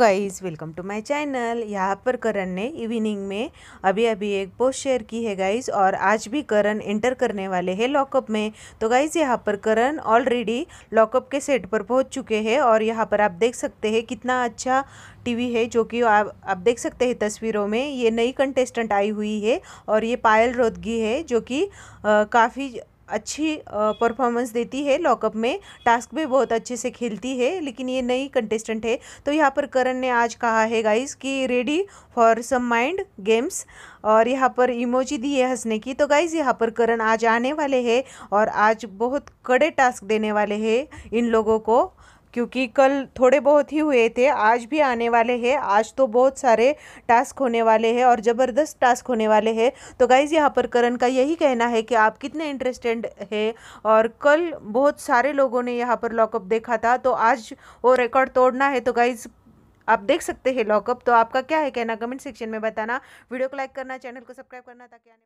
guys welcome to my channel यहाँ पर करण ने इवनिंग में अभी अभी एक पोस्ट शेयर की है गाइज़ और आज भी करण एंटर करने वाले हैं लॉकअप में तो गाइज़ यहाँ पर करण ऑलरेडी लॉकअप के सेट पर पहुँच चुके हैं और यहाँ पर आप देख सकते हैं कितना अच्छा टीवी है जो कि आप आप देख सकते हैं तस्वीरों में ये नई कंटेस्टेंट आई हुई है और ये पायल रोदगी है जो कि काफ़ी अच्छी परफॉर्मेंस देती है लॉकअप में टास्क भी बहुत अच्छे से खेलती है लेकिन ये नई कंटेस्टेंट है तो यहाँ पर करण ने आज कहा है गाइस कि ready for some mind games और यहाँ पर इमोजी दी है हंसने की तो गाइज यहाँ पर करण आज आने वाले हैं और आज बहुत कड़े टास्क देने वाले हैं इन लोगों को क्योंकि कल थोड़े बहुत ही हुए थे आज भी आने वाले हैं आज तो बहुत सारे टास्क होने वाले हैं और ज़बरदस्त टास्क होने वाले हैं तो गाइज़ यहाँ पर करण का यही कहना है कि आप कितने इंटरेस्टेड है और कल बहुत सारे लोगों ने यहाँ पर लॉकअप देखा था तो आज वो रिकॉर्ड तोड़ना है तो गाइज़ आप देख सकते हैं लॉकअप तो आपका क्या है कहना कमेंट सेक्शन में बताना वीडियो को लाइक करना चैनल को सब्सक्राइब करना ताकि आने